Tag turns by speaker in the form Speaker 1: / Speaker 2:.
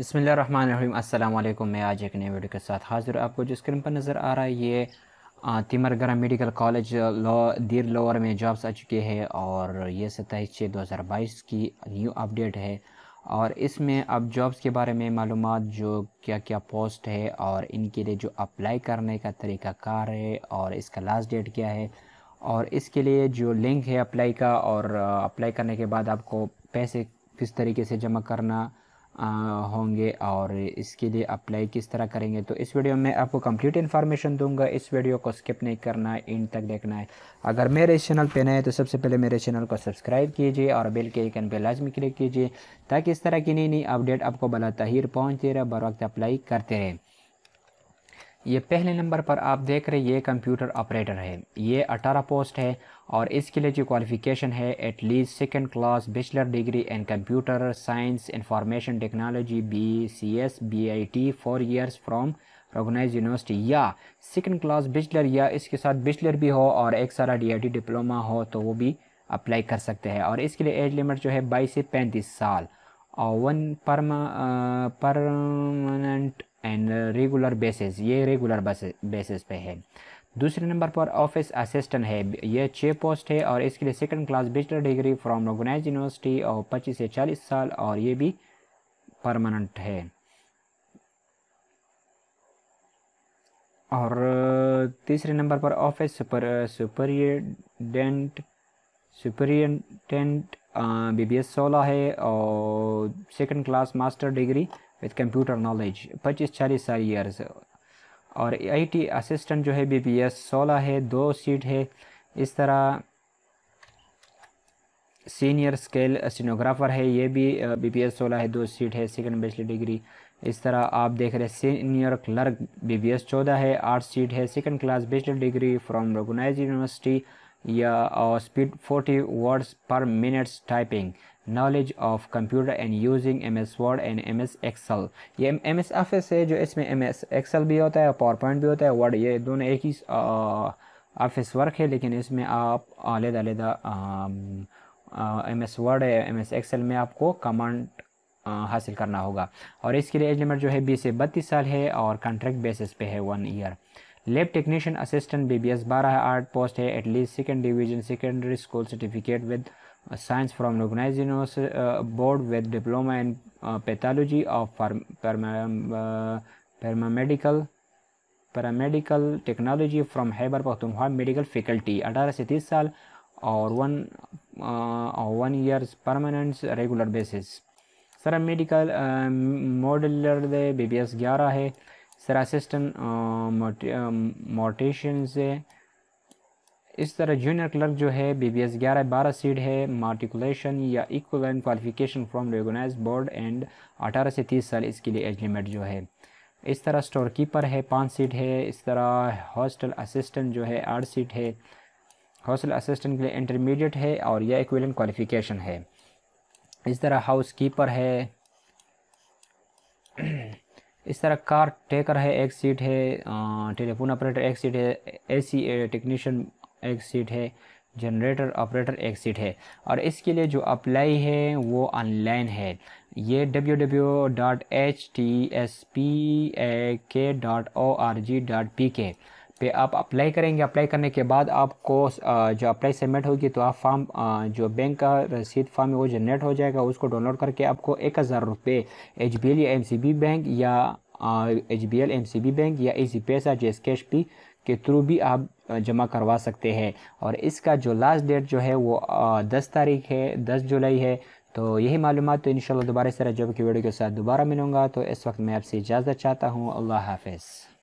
Speaker 1: अस्सलाम वालेकुम मैं आज एक नए वीडियो के साथ हाजिर आपको जो स्क्रीन पर नज़र आ रहा है ये तिमरगरा मेडिकल कॉलेज लॉ दीर लोअर में जॉब्स आ चुके हैं और ये सत्ताईस छः दो हज़ार बाईस की न्यू अपडेट है और इसमें अब जॉब्स के बारे में मालूम जो क्या क्या पोस्ट है और इनके लिए जो अप्लाई करने का तरीका कार है और इसका लास्ट डेट क्या है और इसके लिए जो लिंक है अप्लाई का और अप्लाई करने के बाद आपको पैसे किस तरीके से जमा करना होंगे और इसके लिए अप्लाई किस तरह करेंगे तो इस वीडियो में आपको कंप्लीट इन्फॉर्मेशन दूंगा इस वीडियो को स्किप नहीं करना है एंड तक देखना है अगर मेरे इस चैनल पर नए हैं तो सबसे पहले मेरे चैनल को सब्सक्राइब कीजिए और बेल के आइकन पर लाजमी क्लिक कीजिए ताकि इस तरह की नई नई अपडेट आपको बला तहिर पहुँचते रहे बर वक्त अप्लाई करते रहें ये पहले नंबर पर आप देख रहे ये कंप्यूटर ऑपरेटर है ये अठारह पोस्ट है और इसके लिए जो क्वालिफ़िकेशन है at least second class bachelor degree in computer science information technology B C S B I T four years from recognise university या सेकेंड क्लास बिचलर या इसके साथ बैचलर भी हो और एक सारा डी आई टी डिप्लोमा हो तो वो भी अप्लाई कर सकते हैं और इसके लिए एज लिमिट जो है बाईस से पैंतीस साल और one permanent and regular basis ये रेगुलर बेसिस पे है दूसरे नंबर पर ऑफिस असिस्टेंट है यह छः पोस्ट है और इसके लिए second class bachelor degree from recognise university और 25 से 40 साल और ये भी परमानेंट है और uh, तीसरे नंबर पर office super superintendent superintendent B B S सोलह है और second class master degree with computer knowledge पच्चीस चालीस साल ईयर्स और आईटी असिस्टेंट जो है बी बी एस सोलह है दो सीट है इस तरह सीनियर स्केल सीनोग्राफर है ये भी बी पी एस सोलह है दो सीट है सेकंड बैचलर डिग्री इस तरह आप देख रहे हैं senior clerk B B S चौदह है आठ सीट है second class bachelor degree from recognise university या speed 40 words per minutes typing knowledge of computer and using M S Word and M S Excel ये एम एस ऑफिस है जो इसमें M S axle भी होता है power point भी होता है वर्ड ये दोनों एक ही ऑफिस uh, वर्क है लेकिन इसमें आप अलहदा एम एस वर्ड है एम एस एक्सल में आपको कमांड uh, हासिल करना होगा और इसके लिए एज लिमिट जो है बीस से बत्तीस साल है और कॉन्ट्रैक्ट बेसिस पे है one year lab technician assistant B B S बारह आर्ट पोस्ट है at least second division secondary school certificate with science from recognise board with diploma in pathology of paramedical paramedical technology from Khyber Pakhtunkhwa medical faculty अठारह से तीस साल और one one years permanent regular basis sir medical मॉडलर B B S ग्यारह है सरासिस्टन mutation से इस तरह जूनियर क्लर्क जो है बी बी एस ग्यारह बारह सीट है मार्टिकुलेशन या equal and qualification from recognise board and अठारह से तीस साल इसके लिए एज लिमिट जो है इस तरह स्टोर कीपर है पाँच सीट है इस तरह हॉस्टल असिस्टेंट जो है आठ सीट है हॉस्टल असिस्टेंट के लिए इंटरमीडिएट है और यह इक्वलेंट क्वालिफिकेशन है इस तरह हाउस कीपर है इस तरह कार टेकर है एक सीट है टेलीफोन ऑपरेटर एक सीट है एसी टेक्नीशियन एक सीट है जनरेटर ऑपरेटर एक सीट है और इसके लिए जो अप्लाई है वो ऑनलाइन है ये W W dot H T S P A K dot O R G dot P K पे आप अप्लाई करेंगे अप्लाई करने के बाद आपको जो अप्लाई सबमिट होगी तो आप फॉर्म जो बैंक का रसीद फॉर्म वो जनरेट हो जाएगा उसको डाउनलोड करके आपको एक हज़ार रुपये एच बी एल या एम सी बी बैंक या H B L M C B bank या A C P S R cash P K through भी आप जमा करवा सकते हैं और इसका जो लास्ट डेट जो है वो दस तारीख है दस जुलाई है तो यही मालूम तो इन दोबारा से रजब की वीडियो के साथ दोबारा मिलूँगा तो इस वक्त मैं आपसे इजाज़त चाहता हूँ अल्लाह हाफिज़